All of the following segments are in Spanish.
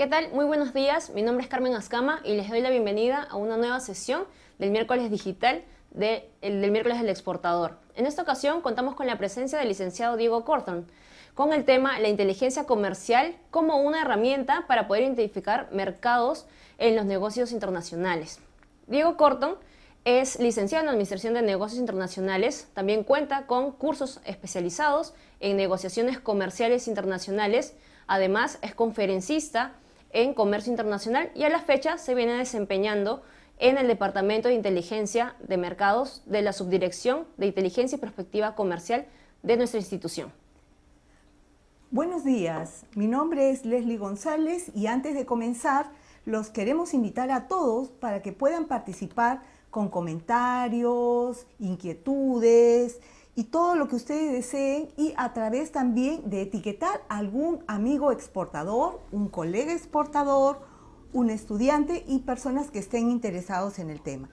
¿Qué tal? Muy buenos días, mi nombre es Carmen Ascama y les doy la bienvenida a una nueva sesión del miércoles digital de, el, del miércoles del exportador. En esta ocasión contamos con la presencia del licenciado Diego Corton con el tema la inteligencia comercial como una herramienta para poder identificar mercados en los negocios internacionales. Diego Corton es licenciado en Administración de Negocios Internacionales, también cuenta con cursos especializados en negociaciones comerciales internacionales, además es conferencista, en comercio internacional y a la fecha se viene desempeñando en el Departamento de Inteligencia de Mercados de la Subdirección de Inteligencia y Prospectiva Comercial de nuestra institución. Buenos días, mi nombre es Leslie González y antes de comenzar los queremos invitar a todos para que puedan participar con comentarios, inquietudes, y todo lo que ustedes deseen y a través también de etiquetar algún amigo exportador, un colega exportador, un estudiante y personas que estén interesados en el tema.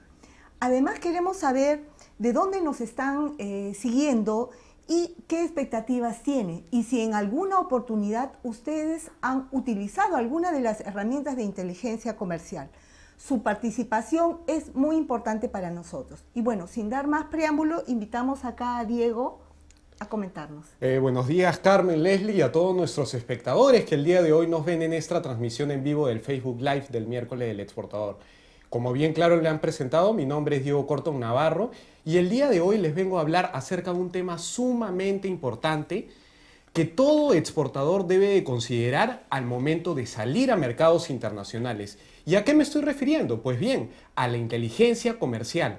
Además queremos saber de dónde nos están eh, siguiendo y qué expectativas tienen y si en alguna oportunidad ustedes han utilizado alguna de las herramientas de inteligencia comercial. Su participación es muy importante para nosotros. Y bueno, sin dar más preámbulo, invitamos acá a Diego a comentarnos. Eh, buenos días Carmen, Leslie y a todos nuestros espectadores que el día de hoy nos ven en esta transmisión en vivo del Facebook Live del miércoles del exportador. Como bien claro le han presentado, mi nombre es Diego Cortón Navarro y el día de hoy les vengo a hablar acerca de un tema sumamente importante que todo exportador debe considerar al momento de salir a mercados internacionales ¿Y a qué me estoy refiriendo? Pues bien, a la inteligencia comercial.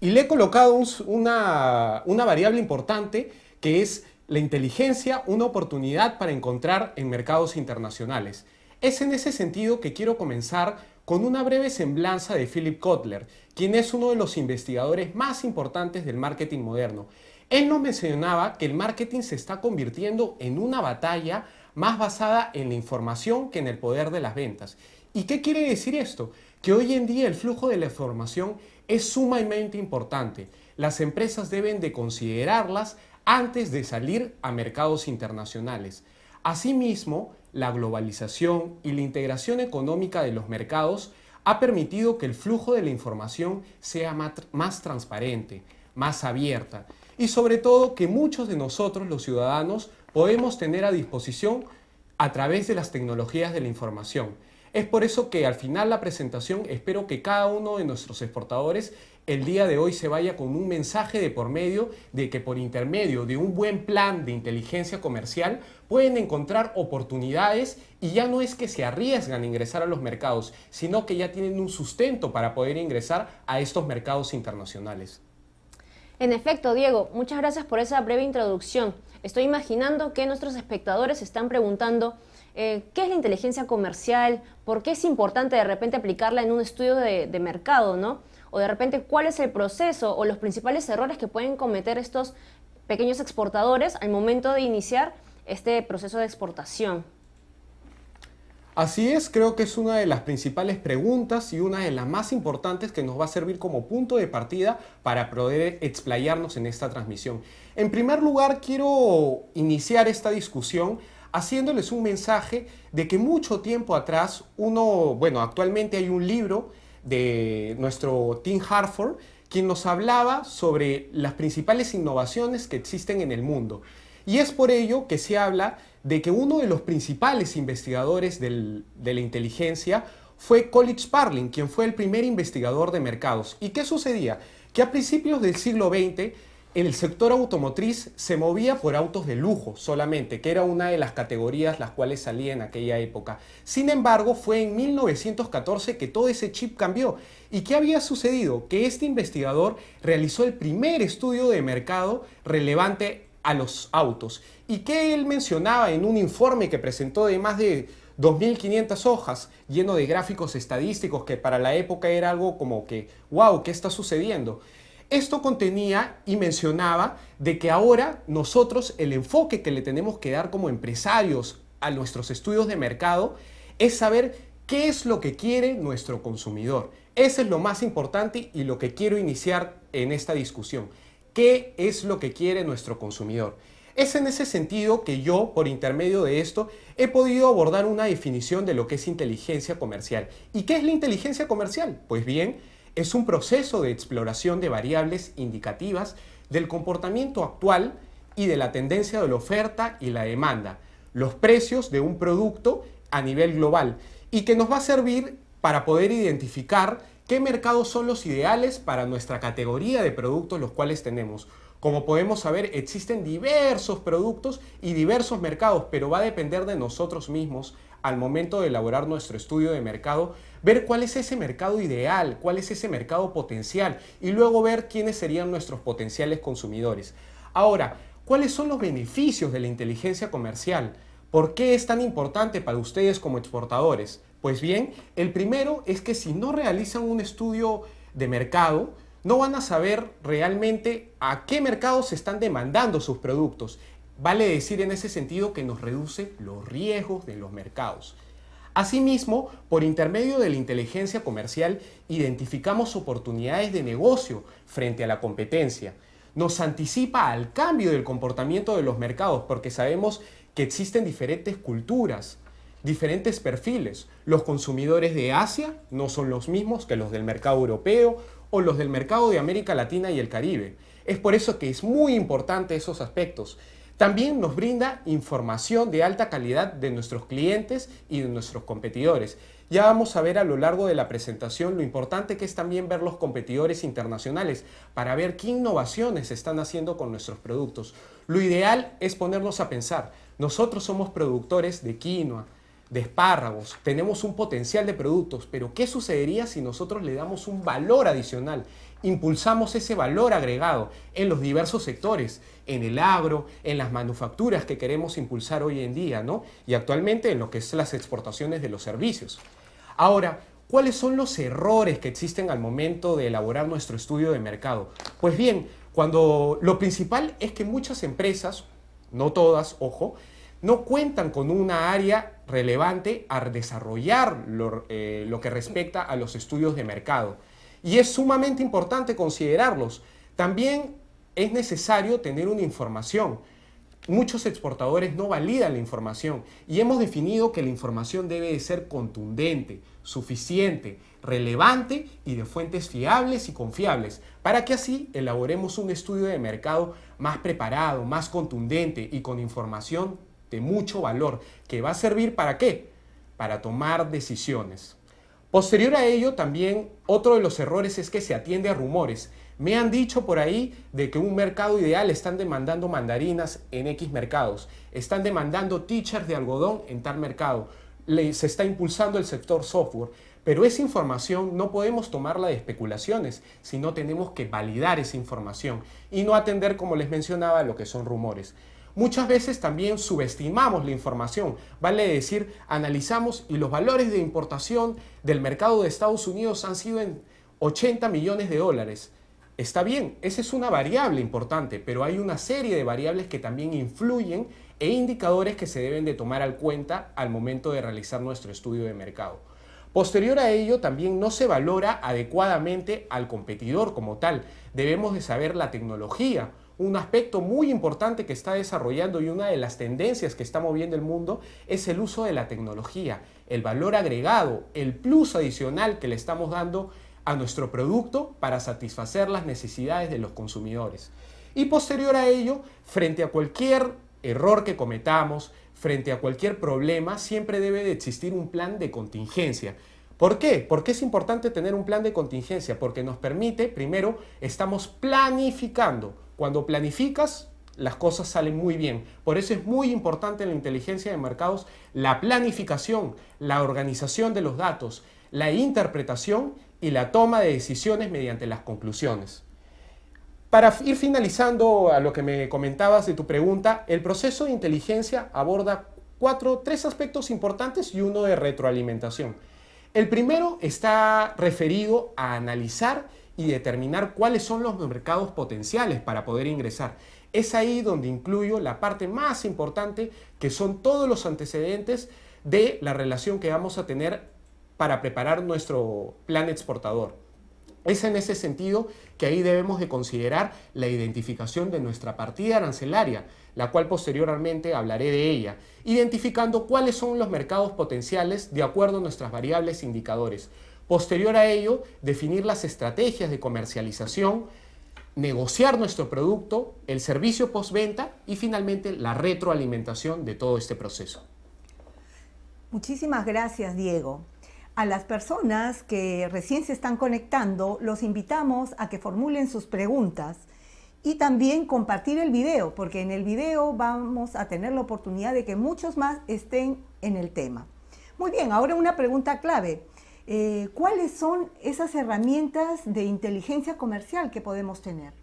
Y le he colocado una, una variable importante que es la inteligencia, una oportunidad para encontrar en mercados internacionales. Es en ese sentido que quiero comenzar con una breve semblanza de Philip Kotler, quien es uno de los investigadores más importantes del marketing moderno. Él nos mencionaba que el marketing se está convirtiendo en una batalla más basada en la información que en el poder de las ventas. ¿Y qué quiere decir esto? Que hoy en día el flujo de la información es sumamente importante. Las empresas deben de considerarlas antes de salir a mercados internacionales. Asimismo, la globalización y la integración económica de los mercados ha permitido que el flujo de la información sea más transparente, más abierta y sobre todo que muchos de nosotros los ciudadanos podemos tener a disposición a través de las tecnologías de la información. Es por eso que al final la presentación espero que cada uno de nuestros exportadores el día de hoy se vaya con un mensaje de por medio de que por intermedio de un buen plan de inteligencia comercial pueden encontrar oportunidades y ya no es que se arriesgan a ingresar a los mercados, sino que ya tienen un sustento para poder ingresar a estos mercados internacionales. En efecto, Diego, muchas gracias por esa breve introducción. Estoy imaginando que nuestros espectadores están preguntando eh, qué es la inteligencia comercial, por qué es importante de repente aplicarla en un estudio de, mercado, ¿no? O de repente cuál es el proceso o los principales errores que pueden cometer estos pequeños exportadores al momento de iniciar este proceso de exportación. Así es, creo que es una de las principales preguntas y una de las más importantes que nos va a servir como punto de partida para poder explayarnos en esta transmisión. En primer lugar, quiero iniciar esta discusión haciéndoles un mensaje de que mucho tiempo atrás, uno, bueno, actualmente hay un libro de nuestro Tim Harford, quien nos hablaba sobre las principales innovaciones que existen en el mundo. Y es por ello que se habla de que uno de los principales investigadores de la inteligencia fue College Parling, quien fue el primer investigador de mercados. ¿Y qué sucedía? Que a principios del siglo XX el sector automotriz se movía por autos de lujo solamente, que era una de las categorías las cuales salía en aquella época. Sin embargo, fue en 1914 que todo ese chip cambió. ¿Y qué había sucedido? Que este investigador realizó el primer estudio de mercado relevante a los autos y que él mencionaba en un informe que presentó de más de 2.500 hojas lleno de gráficos estadísticos que para la época era algo como que, wow, ¿qué está sucediendo? Esto contenía y mencionaba de que ahora nosotros el enfoque que le tenemos que dar como empresarios a nuestros estudios de mercado es saber qué es lo que quiere nuestro consumidor. Eso es lo más importante y lo que quiero iniciar en esta discusión. ¿Qué es lo que quiere nuestro consumidor? Es en ese sentido que yo, por intermedio de esto, he podido abordar una definición de lo que es inteligencia comercial. ¿Y qué es la inteligencia comercial? Pues bien, es un proceso de exploración de variables indicativas del comportamiento actual y de la tendencia de la oferta y la demanda, los precios de un producto a nivel global y que nos va a servir para poder identificar qué mercados son los ideales para nuestra categoría de productos los cuales tenemos. Como podemos saber, existen diversos productos y diversos mercados, pero va a depender de nosotros mismos al momento de elaborar nuestro estudio de mercado, ver cuál es ese mercado ideal, cuál es ese mercado potencial y luego ver quiénes serían nuestros potenciales consumidores. Ahora, ¿cuáles son los beneficios de la inteligencia comercial? ¿Por qué es tan importante para ustedes como exportadores? Pues bien, el primero es que si no realizan un estudio de mercado, no van a saber realmente a qué mercado se están demandando sus productos Vale decir en ese sentido que nos reduce los riesgos de los mercados. Asimismo, por intermedio de la inteligencia comercial, identificamos oportunidades de negocio frente a la competencia. Nos anticipa al cambio del comportamiento de los mercados porque sabemos que existen diferentes culturas, diferentes perfiles. Los consumidores de Asia no son los mismos que los del mercado europeo o los del mercado de América Latina y el Caribe. Es por eso que es muy importante esos aspectos también nos brinda información de alta calidad de nuestros clientes y de nuestros competidores. Ya vamos a ver a lo largo de la presentación lo importante que es también ver los competidores internacionales para ver qué innovaciones están haciendo con nuestros productos. Lo ideal es ponernos a pensar. Nosotros somos productores de quinoa, de espárragos, tenemos un potencial de productos, pero ¿qué sucedería si nosotros le damos un valor adicional impulsamos ese valor agregado en los diversos sectores, en el agro, en las manufacturas que queremos impulsar hoy en día, ¿no? Y actualmente en lo que es las exportaciones de los servicios. Ahora, ¿cuáles son los errores que existen al momento de elaborar nuestro estudio de mercado? Pues bien, cuando lo principal es que muchas empresas, no todas, ojo, no cuentan con una área relevante al desarrollar eh, lo que respecta a los estudios de mercado y es sumamente importante considerarlos. También es necesario tener una información. Muchos exportadores no validan la información y hemos definido que la información debe de ser contundente, suficiente, relevante y de fuentes fiables y confiables, para que así elaboremos un estudio de mercado más preparado, más contundente y con información de mucho valor, que va a servir para qué? Para tomar decisiones. Posterior a ello, también otro de los errores es que se atiende a rumores. Me han dicho por ahí de que un mercado ideal están demandando mandarinas en X mercados, están demandando teachers de algodón en tal mercado, se está impulsando el sector software, pero esa información no podemos tomarla de especulaciones, sino tenemos que validar esa información y no atender, como les mencionaba, lo que son rumores. Muchas veces también subestimamos la información, vale decir, analizamos y los valores de importación del mercado de Estados Unidos han sido en 80 millones de dólares. Está bien, esa es una variable importante, pero hay una serie de variables que también influyen e indicadores que se deben de tomar al cuenta al momento de realizar nuestro estudio de mercado. Posterior a ello, también no se valora adecuadamente al competidor como tal. Debemos de saber la tecnología, un aspecto muy importante que está desarrollando y una de las tendencias que está moviendo el mundo es el uso de la tecnología, el valor agregado, el plus adicional que le estamos dando a nuestro producto para satisfacer las necesidades de los consumidores. Y posterior a ello, frente a cualquier error que cometamos, frente a cualquier problema, siempre debe de existir un plan de contingencia. ¿Por qué? Porque es importante tener un plan de contingencia, porque nos permite, primero, estamos planificando, cuando planificas, las cosas salen muy bien. Por eso es muy importante en la inteligencia de mercados la planificación, la organización de los datos, la interpretación y la toma de decisiones mediante las conclusiones. Para ir finalizando a lo que me comentabas de tu pregunta, el proceso de inteligencia aborda cuatro, tres aspectos importantes y uno de retroalimentación. El primero está referido a analizar y determinar cuáles son los mercados potenciales para poder ingresar. Es ahí donde incluyo la parte más importante, que son todos los antecedentes de la relación que vamos a tener para preparar nuestro plan exportador. Es en ese sentido que ahí debemos de considerar la identificación de nuestra partida arancelaria, la cual posteriormente hablaré de ella, identificando cuáles son los mercados potenciales de acuerdo a nuestras variables indicadores. Posterior a ello, definir las estrategias de comercialización, negociar nuestro producto, el servicio postventa y finalmente la retroalimentación de todo este proceso. Muchísimas gracias, Diego. A las personas que recién se están conectando, los invitamos a que formulen sus preguntas y también compartir el video, porque en el video vamos a tener la oportunidad de que muchos más estén en el tema. Muy bien, ahora una pregunta clave. Eh, ¿cuáles son esas herramientas de inteligencia comercial que podemos tener?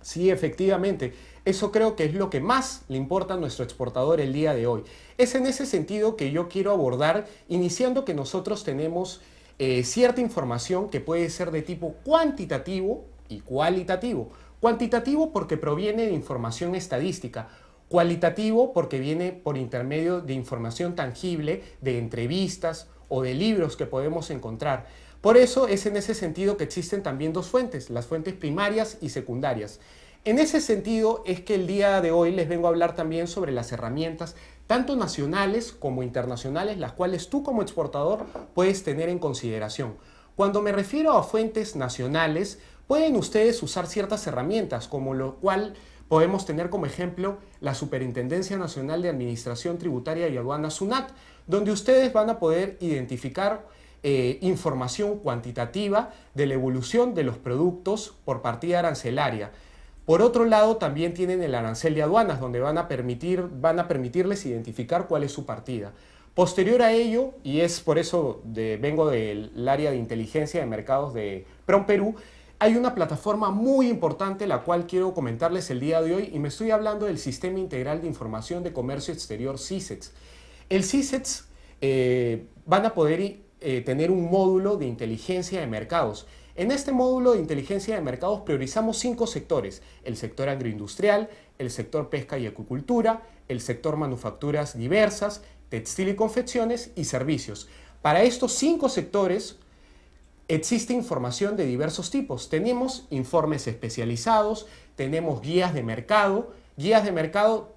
Sí, efectivamente. Eso creo que es lo que más le importa a nuestro exportador el día de hoy. Es en ese sentido que yo quiero abordar, iniciando que nosotros tenemos eh, cierta información que puede ser de tipo cuantitativo y cualitativo. Cuantitativo porque proviene de información estadística, cualitativo porque viene por intermedio de información tangible, de entrevistas, o de libros que podemos encontrar. Por eso es en ese sentido que existen también dos fuentes, las fuentes primarias y secundarias. En ese sentido es que el día de hoy les vengo a hablar también sobre las herramientas, tanto nacionales como internacionales, las cuales tú como exportador puedes tener en consideración. Cuando me refiero a fuentes nacionales, pueden ustedes usar ciertas herramientas, como lo cual podemos tener como ejemplo la Superintendencia Nacional de Administración Tributaria y Aduana SUNAT, donde ustedes van a poder identificar eh, información cuantitativa de la evolución de los productos por partida arancelaria. Por otro lado, también tienen el arancel de aduanas, donde van a, van a permitirles identificar cuál es su partida. Posterior a ello, y es por eso vengo del área de inteligencia de mercados de Prom Perú, hay una plataforma muy importante la cual quiero comentarles el día de hoy y me estoy hablando del Sistema Integral de Información de Comercio Exterior CISEX el CISETS eh, van a poder eh, tener un módulo de inteligencia de mercados. En este módulo de inteligencia de mercados priorizamos cinco sectores, el sector agroindustrial, el sector pesca y acuicultura, el sector manufacturas diversas, textil y confecciones y servicios. Para estos cinco sectores existe información de diversos tipos. Tenemos informes especializados, tenemos guías de mercado, guías de mercado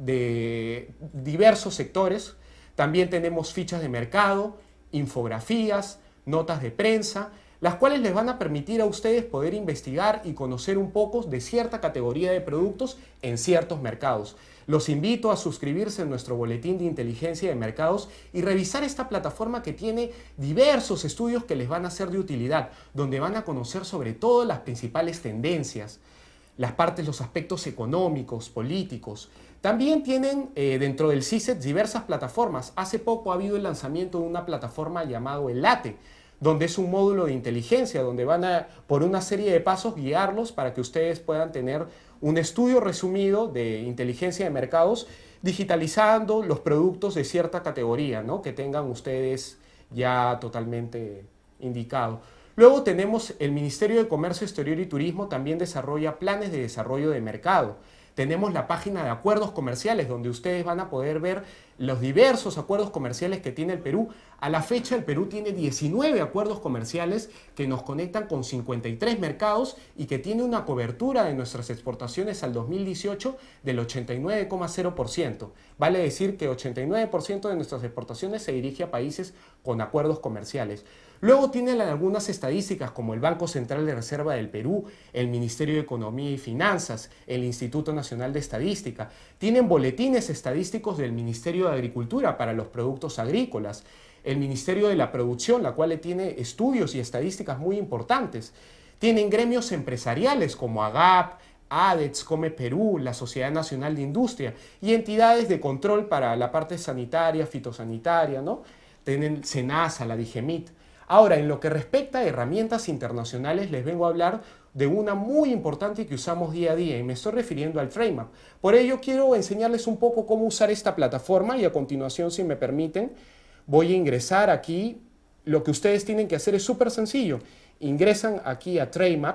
de diversos sectores. También tenemos fichas de mercado, infografías, notas de prensa, las cuales les van a permitir a ustedes poder investigar y conocer un poco de cierta categoría de productos en ciertos mercados. Los invito a suscribirse a nuestro boletín de inteligencia de mercados y revisar esta plataforma que tiene diversos estudios que les van a ser de utilidad, donde van a conocer sobre todo las principales tendencias, las partes, los aspectos económicos, políticos, también tienen eh, dentro del CISET diversas plataformas. Hace poco ha habido el lanzamiento de una plataforma llamado el LATE, donde es un módulo de inteligencia, donde van a, por una serie de pasos, guiarlos para que ustedes puedan tener un estudio resumido de inteligencia de mercados, digitalizando los productos de cierta categoría, ¿no? que tengan ustedes ya totalmente indicado. Luego tenemos el Ministerio de Comercio Exterior y Turismo también desarrolla planes de desarrollo de mercado. Tenemos la página de acuerdos comerciales donde ustedes van a poder ver los diversos acuerdos comerciales que tiene el Perú. A la fecha el Perú tiene 19 acuerdos comerciales que nos conectan con 53 mercados y que tiene una cobertura de nuestras exportaciones al 2018 del 89,0%. Vale decir que 89% de nuestras exportaciones se dirige a países con acuerdos comerciales. Luego tienen algunas estadísticas como el Banco Central de Reserva del Perú, el Ministerio de Economía y Finanzas, el Instituto Nacional de Estadística. Tienen boletines estadísticos del Ministerio de Agricultura para los productos agrícolas, el Ministerio de la Producción, la cual tiene estudios y estadísticas muy importantes. Tienen gremios empresariales como AGAP, ADEX, Come Perú, la Sociedad Nacional de Industria y entidades de control para la parte sanitaria, fitosanitaria, ¿no? Tienen SENASA, la DIGEMIT. Ahora, en lo que respecta a herramientas internacionales, les vengo a hablar de una muy importante que usamos día a día y me estoy refiriendo al FrameUp. Por ello quiero enseñarles un poco cómo usar esta plataforma y a continuación, si me permiten, voy a ingresar aquí. Lo que ustedes tienen que hacer es súper sencillo. Ingresan aquí a FrameUp,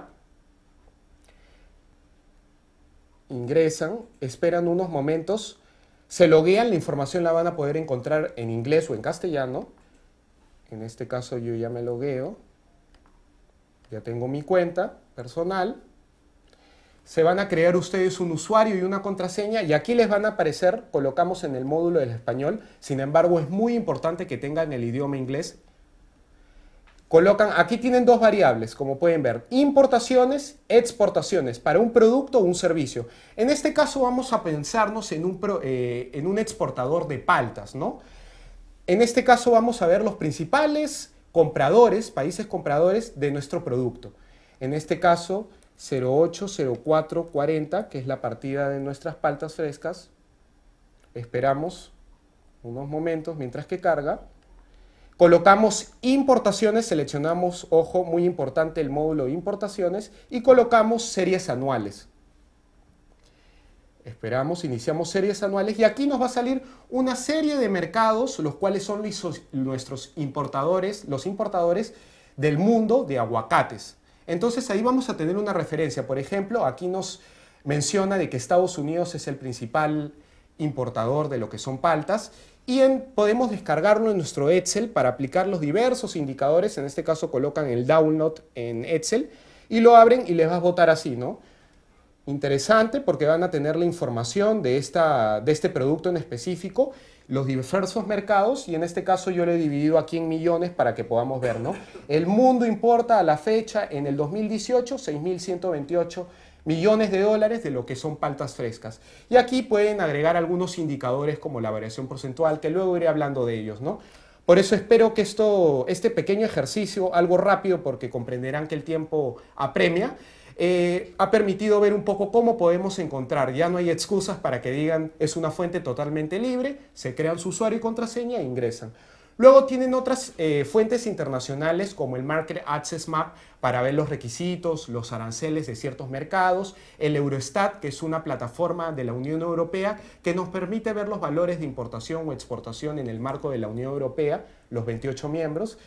Ingresan, esperan unos momentos, se loguean, la información la van a poder encontrar en inglés o en castellano. En este caso yo ya me logueo. Ya tengo mi cuenta personal. Se van a crear ustedes un usuario y una contraseña y aquí les van a aparecer, colocamos en el módulo del español, sin embargo es muy importante que tengan el idioma inglés. Colocan, aquí tienen dos variables, como pueden ver, importaciones, exportaciones, para un producto o un servicio. En este caso vamos a pensarnos en un, eh, en un exportador de paltas, ¿no? En este caso vamos a ver los principales compradores, países compradores de nuestro producto. En este caso 080440, que es la partida de nuestras paltas frescas. Esperamos unos momentos mientras que carga. Colocamos importaciones, seleccionamos, ojo, muy importante el módulo de importaciones y colocamos series anuales. Esperamos, iniciamos series anuales y aquí nos va a salir una serie de mercados, los cuales son nuestros importadores, los importadores del mundo de aguacates. Entonces ahí vamos a tener una referencia. Por ejemplo, aquí nos menciona de que Estados Unidos es el principal importador de lo que son paltas y podemos descargarlo en nuestro Excel para aplicar los diversos indicadores. En este caso colocan el download en Excel y lo abren y les va a votar así, ¿no? Interesante porque van a tener la información de, esta, de este producto en específico, los diversos mercados, y en este caso yo lo he dividido aquí en millones para que podamos ver, ¿no? El mundo importa a la fecha, en el 2018, 6.128 millones de dólares de lo que son paltas frescas. Y aquí pueden agregar algunos indicadores como la variación porcentual, que luego iré hablando de ellos, ¿no? Por eso espero que esto, este pequeño ejercicio, algo rápido porque comprenderán que el tiempo apremia, eh, ha permitido ver un poco cómo podemos encontrar. Ya no hay excusas para que digan es una fuente totalmente libre, se crean su usuario y contraseña e ingresan. Luego tienen otras eh, fuentes internacionales como el Market Access Map para ver los requisitos, los aranceles de ciertos mercados, el Eurostat, que es una plataforma de la Unión Europea que nos permite ver los valores de importación o exportación en el marco de la Unión Europea, los 28 miembros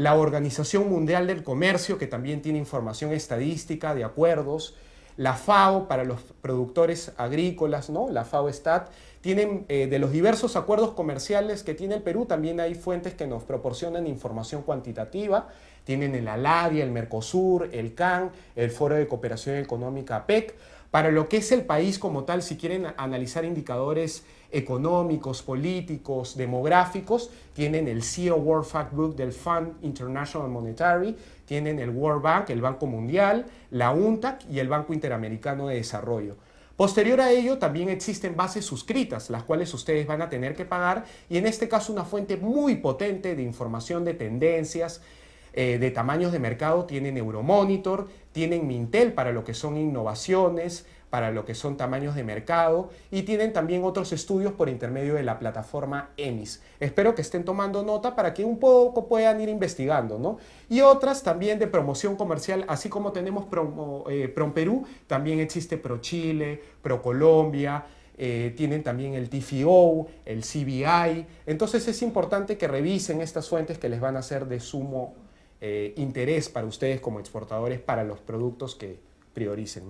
la Organización Mundial del Comercio, que también tiene información estadística de acuerdos, la FAO para los productores agrícolas, ¿no? la FAO Stat, tienen eh, de los diversos acuerdos comerciales que tiene el Perú, también hay fuentes que nos proporcionan información cuantitativa, tienen el ALADIA, el MERCOSUR, el CAN, el Foro de Cooperación Económica APEC, para lo que es el país como tal, si quieren analizar indicadores económicos, políticos, demográficos, tienen el CEO World Factbook del Fund International Monetary, tienen el World Bank, el Banco Mundial, la UNTAC y el Banco Interamericano de Desarrollo. Posterior a ello también existen bases suscritas, las cuales ustedes van a tener que pagar y en este caso una fuente muy potente de información de tendencias, eh, de tamaños de mercado tienen Euromonitor, tienen Mintel para lo que son innovaciones, para lo que son tamaños de mercado y tienen también otros estudios por intermedio de la plataforma EMIS. Espero que estén tomando nota para que un poco puedan ir investigando, ¿no? Y otras también de promoción comercial, así como tenemos PromPerú eh, también existe ProChile, ProColombia, Colombia eh, tienen también el TFO, el CBI. Entonces es importante que revisen estas fuentes que les van a ser de sumo eh, interés para ustedes como exportadores para los productos que prioricen,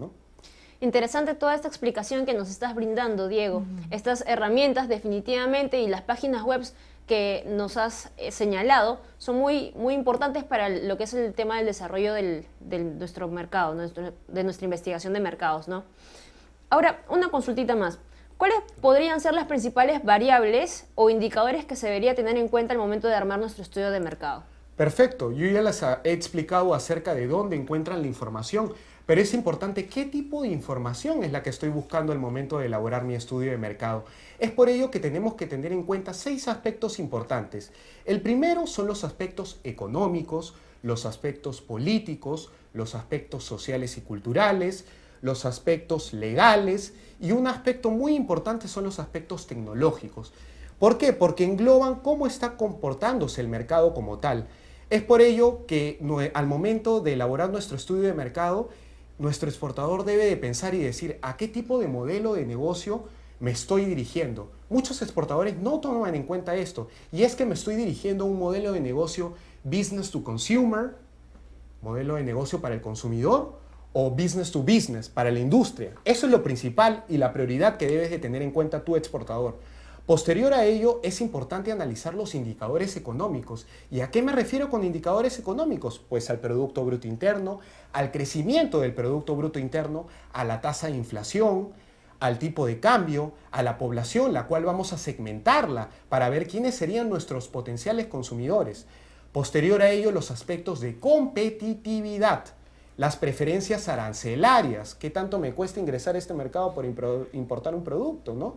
Interesante toda esta explicación que nos estás brindando, Diego. Estas herramientas definitivamente y las páginas web que nos has eh, señalado son muy, muy importantes para lo que es el tema del desarrollo de nuestro mercado, de nuestra investigación de mercados. Ahora, una consultita más. ¿Cuáles podrían ser las principales variables o indicadores que se debería tener en cuenta al momento de armar nuestro estudio de mercado? Perfecto, yo ya les he explicado acerca de dónde encuentran la información, pero es importante qué tipo de información es la que estoy buscando al momento de elaborar mi estudio de mercado. Es por ello que tenemos que tener en cuenta seis aspectos importantes. El primero son los aspectos económicos, los aspectos políticos, los aspectos sociales y culturales, los aspectos legales y un aspecto muy importante son los aspectos tecnológicos. ¿Por qué? Porque engloban cómo está comportándose el mercado como tal. Es por ello que al momento de elaborar nuestro estudio de mercado, nuestro exportador debe de pensar y decir a qué tipo de modelo de negocio me estoy dirigiendo. Muchos exportadores no toman en cuenta esto y es que me estoy dirigiendo a un modelo de negocio business to consumer, modelo de negocio para el consumidor o business to business para la industria. Eso es lo principal y la prioridad que debes de tener en cuenta tu exportador. Posterior a ello, es importante analizar los indicadores económicos. ¿Y a qué me refiero con indicadores económicos? Pues al Producto Bruto Interno, al crecimiento del Producto Bruto Interno, a la tasa de inflación, al tipo de cambio, a la población, la cual vamos a segmentarla para ver quiénes serían nuestros potenciales consumidores. Posterior a ello, los aspectos de competitividad, las preferencias arancelarias, qué tanto me cuesta ingresar a este mercado por importar un producto, ¿no?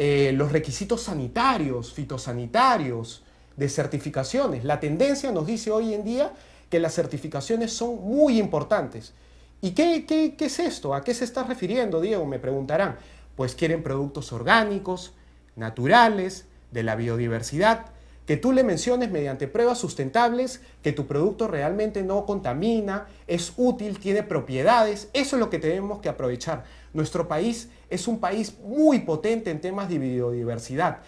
Eh, los requisitos sanitarios, fitosanitarios, de certificaciones. La tendencia nos dice hoy en día que las certificaciones son muy importantes. ¿Y qué, qué es esto? ¿A qué se está refiriendo, Diego? Me preguntarán. Pues quieren productos orgánicos, naturales, de la biodiversidad, que tú le menciones mediante pruebas sustentables que tu producto realmente no contamina, es útil, tiene propiedades. Eso es lo que tenemos que aprovechar. Nuestro país es un país muy potente en temas de biodiversidad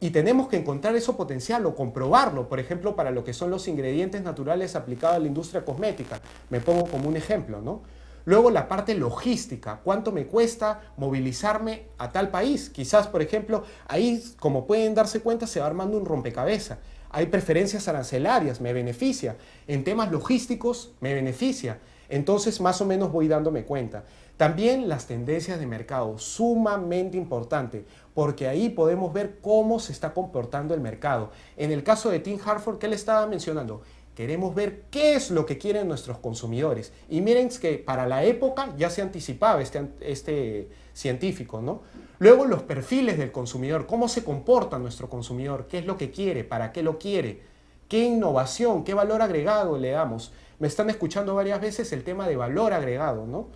y tenemos que encontrar eso potencial o comprobarlo, por ejemplo, para lo que son los ingredientes naturales aplicados a la industria cosmética. Me pongo como un ejemplo, ¿no? Luego la parte logística, cuánto me cuesta movilizarme a tal país. Quizás, por ejemplo, ahí, como pueden darse cuenta, se va armando un rompecabezas. Hay preferencias arancelarias, me beneficia. En temas logísticos, me beneficia. Entonces, más o menos voy dándome cuenta. También las tendencias de mercado, sumamente importante, porque ahí podemos ver cómo se está comportando el mercado. En el caso de Tim Hartford, que le estaba mencionando, Queremos ver qué es lo que quieren nuestros consumidores. Y miren que para la época ya se anticipaba este, este científico, ¿no? Luego los perfiles del consumidor, cómo se comporta nuestro consumidor, qué es lo que quiere, para qué lo quiere, qué innovación, qué valor agregado le damos. Me están escuchando varias veces el tema de valor agregado, ¿no?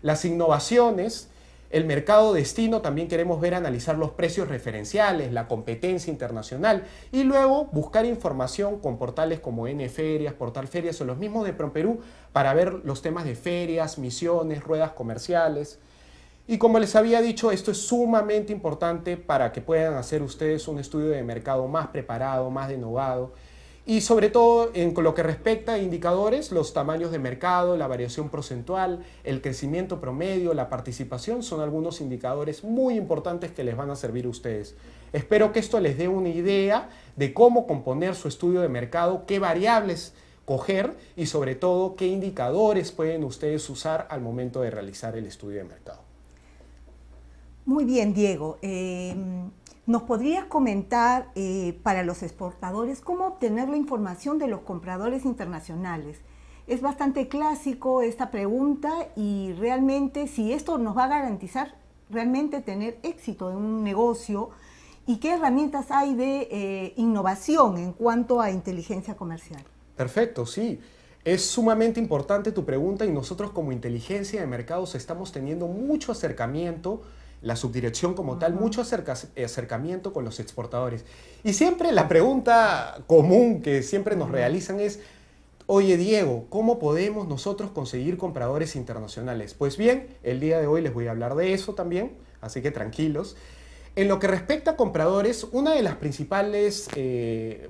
Las innovaciones el mercado destino también queremos ver analizar los precios referenciales, la competencia internacional y luego buscar información con portales como N-Ferias, Portal Ferias o los mismos de Promperú para ver los temas de ferias, misiones, ruedas comerciales. Y como les había dicho, esto es sumamente importante para que puedan hacer ustedes un estudio de mercado más preparado, más denovado. Y sobre todo en lo que respecta a indicadores, los tamaños de mercado, la variación porcentual, el crecimiento promedio, la participación son algunos indicadores muy importantes que les van a servir a ustedes. Espero que esto les dé una idea de cómo componer su estudio de mercado, qué variables coger y sobre todo qué indicadores pueden ustedes usar al momento de realizar el estudio de mercado. Muy bien, Diego. Em, ¿Nos podrías comentar eh, para los exportadores cómo obtener la información de los compradores internacionales? Es bastante clásico esta pregunta y realmente si esto nos va a garantizar realmente tener éxito en un negocio y qué herramientas hay de eh, innovación en cuanto a inteligencia comercial. Perfecto, sí. Es sumamente importante tu pregunta y nosotros como inteligencia de mercados estamos teniendo mucho acercamiento la subdirección como tal, mucho acercamiento con los exportadores. Y siempre la pregunta común que siempre nos realizan es, oye Diego, ¿cómo podemos nosotros conseguir compradores internacionales? Pues bien, el día de hoy les voy a hablar de eso también, así que tranquilos. En lo que respecta a compradores, una de las principales eh,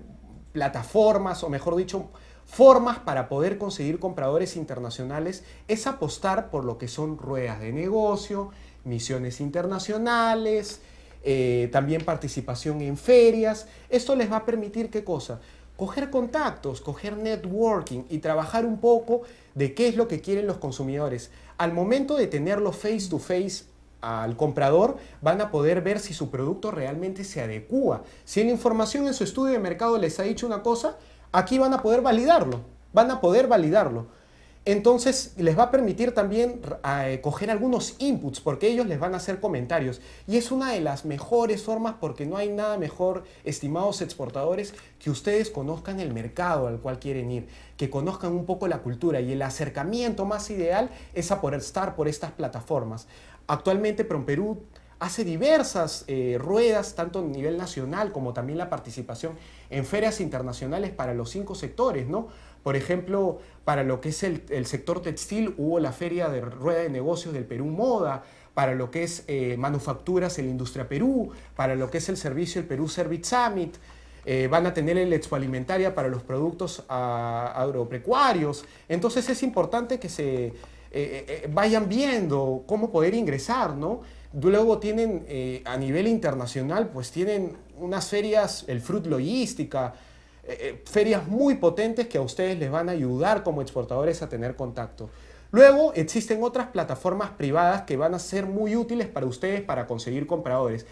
plataformas, o mejor dicho, formas para poder conseguir compradores internacionales es apostar por lo que son ruedas de negocio, misiones internacionales, eh, también participación en ferias. Esto les va a permitir qué cosa? Coger contactos, coger networking y trabajar un poco de qué es lo que quieren los consumidores. Al momento de tenerlo face to face al comprador, van a poder ver si su producto realmente se adecúa. Si la información en su estudio de mercado les ha dicho una cosa, aquí van a poder validarlo. Van a poder validarlo. Entonces les va a permitir también eh, coger algunos inputs porque ellos les van a hacer comentarios. Y es una de las mejores formas porque no hay nada mejor, estimados exportadores, que ustedes conozcan el mercado al cual quieren ir, que conozcan un poco la cultura y el acercamiento más ideal es a poder estar por estas plataformas. Actualmente PromPerú hace diversas eh, ruedas, tanto a nivel nacional como también la participación en ferias internacionales para los cinco sectores, ¿no? Por ejemplo, para lo que es el, sector textil hubo la feria de rueda de negocios del Perú Moda, para lo que es eh, manufacturas en la industria Perú, para lo que es el servicio el Perú Service Summit, eh, van a tener el Expo Alimentaria para los productos agropecuarios. Entonces es importante que se vayan viendo cómo poder ingresar, ¿no? Luego tienen eh, a nivel internacional, pues tienen unas ferias, el Fruit Logística, eh, eh, ferias muy potentes que a ustedes les van a ayudar como exportadores a tener contacto. Luego existen otras plataformas privadas que van a ser muy útiles para ustedes para conseguir compradores.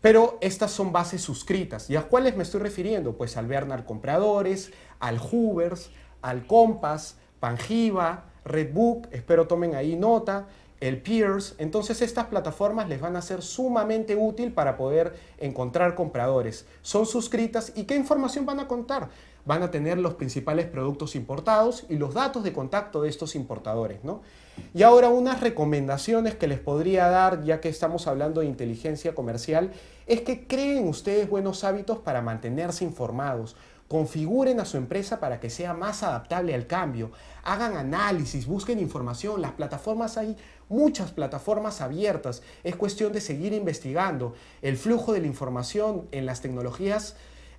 Pero estas son bases suscritas. ¿Y a cuáles me estoy refiriendo? Pues al Bernard Compradores, al Hoovers, al Compass, Pangiva, Redbook, espero tomen ahí nota el peers. Entonces estas plataformas les van a ser sumamente útil para poder encontrar compradores. Son suscritas y qué información van a contar. Van a tener los principales productos importados y los datos de contacto de estos importadores. ¿no? Y ahora unas recomendaciones que les podría dar, ya que estamos hablando de inteligencia comercial, es que creen ustedes buenos hábitos para mantenerse informados. Configuren a su empresa para que sea más adaptable al cambio. Hagan análisis, busquen información. Las plataformas hay muchas plataformas abiertas. Es cuestión de seguir investigando. El flujo de la información en las tecnologías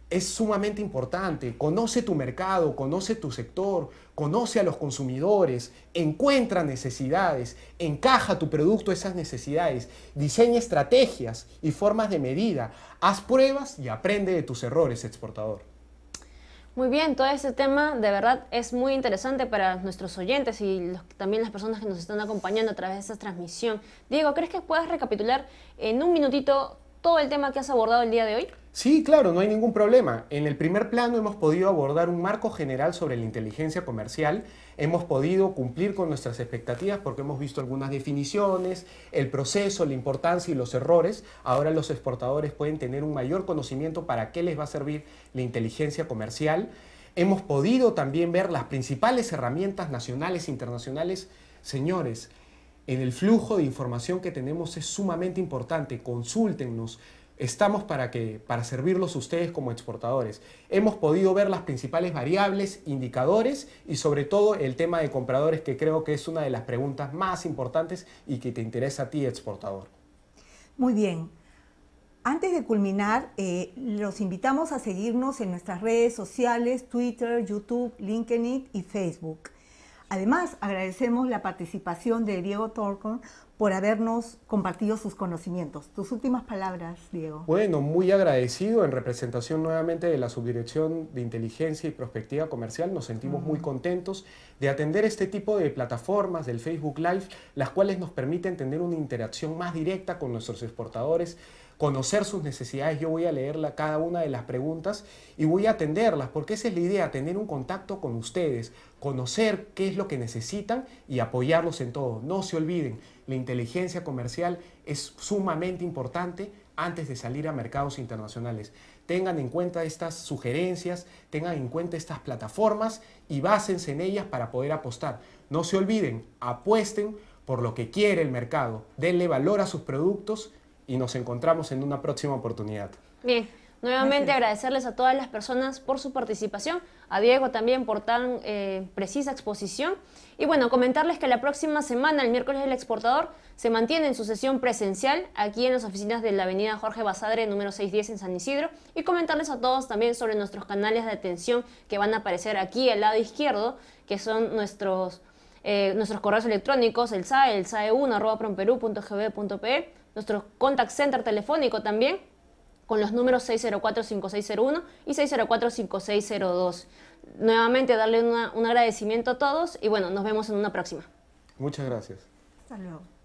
es sumamente importante. Conoce tu mercado, conoce tu sector, conoce a los consumidores, encuentra necesidades, encaja tu producto a esas necesidades, diseña estrategias y formas de medida, haz pruebas y aprende de tus errores, exportador. Muy bien, todo este tema de verdad es muy interesante para nuestros oyentes y también las personas que nos están acompañando a través de esta transmisión. Diego, ¿crees que puedas recapitular en un minutito todo el tema que has abordado el día de hoy? Sí, claro, no hay ningún problema. En el primer plano hemos podido abordar un marco general sobre la inteligencia comercial hemos podido cumplir con nuestras expectativas porque hemos visto algunas definiciones, el proceso, la importancia y los errores. Ahora los exportadores pueden tener un mayor conocimiento para qué les va a servir la inteligencia comercial. Hemos podido también ver las principales herramientas nacionales e internacionales. Señores, en el flujo de información que tenemos es sumamente importante. Consúltennos, Estamos para, que, para servirlos ustedes como exportadores. Hemos podido ver las principales variables, indicadores y sobre todo el tema de compradores que creo que es una de las preguntas más importantes y que te interesa a ti, exportador. Muy bien. Antes de culminar, eh, los invitamos a seguirnos en nuestras redes sociales, Twitter, YouTube, LinkedIn y Facebook. Además, agradecemos la participación de Diego Torcon por habernos compartido sus conocimientos. Tus últimas palabras, Diego. Bueno, muy agradecido en representación nuevamente de la Subdirección de Inteligencia y Prospectiva Comercial. Nos sentimos muy mm. contentos de atender este tipo de plataformas del Facebook Live, las cuales nos permiten tener una interacción más directa con nuestros exportadores conocer sus necesidades, yo voy a leer cada una de las preguntas y voy a atenderlas, porque esa es la idea, tener un contacto con ustedes, conocer qué es lo que necesitan y apoyarlos en todo. No se olviden, la inteligencia comercial es sumamente importante antes de salir a mercados internacionales. Tengan en cuenta estas sugerencias, tengan en cuenta estas plataformas y básense en ellas para poder apostar. No se olviden, apuesten por lo que quiere el mercado, denle valor a sus productos y nos encontramos en una próxima oportunidad. Bien. Nuevamente agradecerles a todas las personas por su participación, a Diego también por tan eh, precisa exposición y bueno, comentarles que la próxima semana, el miércoles del exportador, se mantiene en su sesión presencial aquí en las oficinas de la avenida Jorge Basadre número 610 en San Isidro y comentarles a todos también sobre nuestros canales de atención que van a aparecer aquí al lado izquierdo, que son nuestros... Eh, nuestros correos electrónicos, el SAE, el SAE1, arroba promperú.gb.pe nuestro contact center telefónico también con los números 604-5601 y 604-5602. Nuevamente darle un agradecimiento a todos y bueno, nos vemos en una próxima. Muchas gracias. Hasta luego.